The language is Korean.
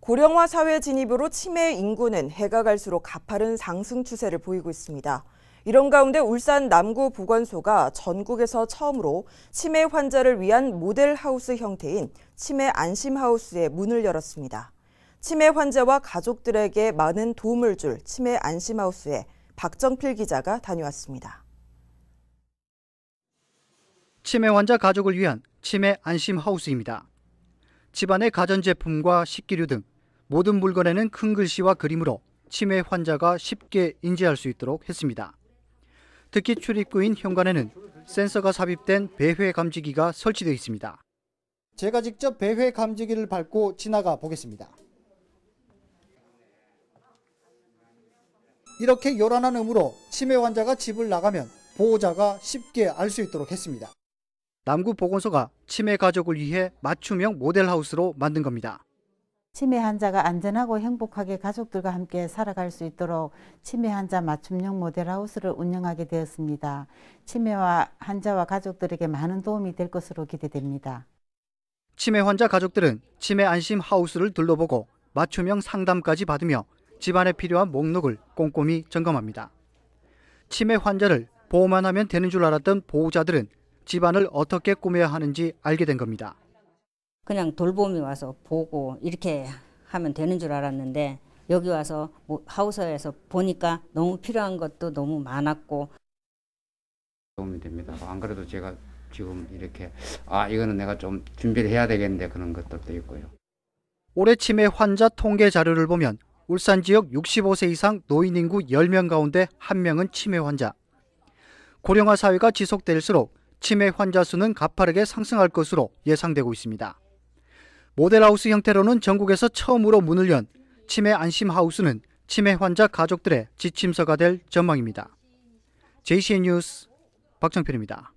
고령화 사회 진입으로 치매 인구는 해가 갈수록 가파른 상승 추세를 보이고 있습니다. 이런 가운데 울산 남구 보건소가 전국에서 처음으로 치매 환자를 위한 모델 하우스 형태인 치매 안심 하우스에 문을 열었습니다. 치매 환자와 가족들에게 많은 도움을 줄 치매 안심 하우스에 박정필 기자가 다녀왔습니다. 치매 환자 가족을 위한 치매 안심 하우스입니다. 집안의 가전제품과 식기류 등 모든 물건에는 큰 글씨와 그림으로 치매 환자가 쉽게 인지할 수 있도록 했습니다. 특히 출입구인 현관에는 센서가 삽입된 배회 감지기가 설치되어 있습니다. 제가 직접 배회 감지기를 밟고 지나가 보겠습니다. 이렇게 요란한 음으로 치매 환자가 집을 나가면 보호자가 쉽게 알 수 있도록 했습니다. 남구 보건소가 치매 가족을 위해 맞춤형 모델하우스로 만든 겁니다. 치매 환자가 안전하고 행복하게 가족들과 함께 살아갈 수 있도록 치매 환자 맞춤형 모델하우스를 운영하게 되었습니다. 치매와 환자와 가족들에게 많은 도움이 될 것으로 기대됩니다. 치매 환자 가족들은 치매 안심 하우스를 둘러보고 맞춤형 상담까지 받으며 집안에 필요한 목록을 꼼꼼히 점검합니다. 치매 환자를 보호만 하면 되는 줄 알았던 보호자들은 집안을 어떻게 꾸며야 하는지 알게 된 겁니다. 그냥 돌봄이 와서 보고 이렇게 하면 되는 줄 알았는데 여기 와서 뭐 하우서에서 보니까 너무 필요한 것도 너무 많았고 도움이 됩니다. 안 그래도 제가 지금 이렇게 아 이거는 내가 좀 준비를 해야 되겠는데 그런 것들도 있고요. 올해 치매 환자 통계 자료를 보면 울산 지역 65세 이상 노인 인구 10명 가운데 1명은 치매 환자. 고령화 사회가 지속될수록 치매 환자 수는 가파르게 상승할 것으로 예상되고 있습니다. 모델하우스 형태로는 전국에서 처음으로 문을 연 치매 안심하우스는 치매 환자 가족들의 지침서가 될 전망입니다. JCN 뉴스 박정필입니다.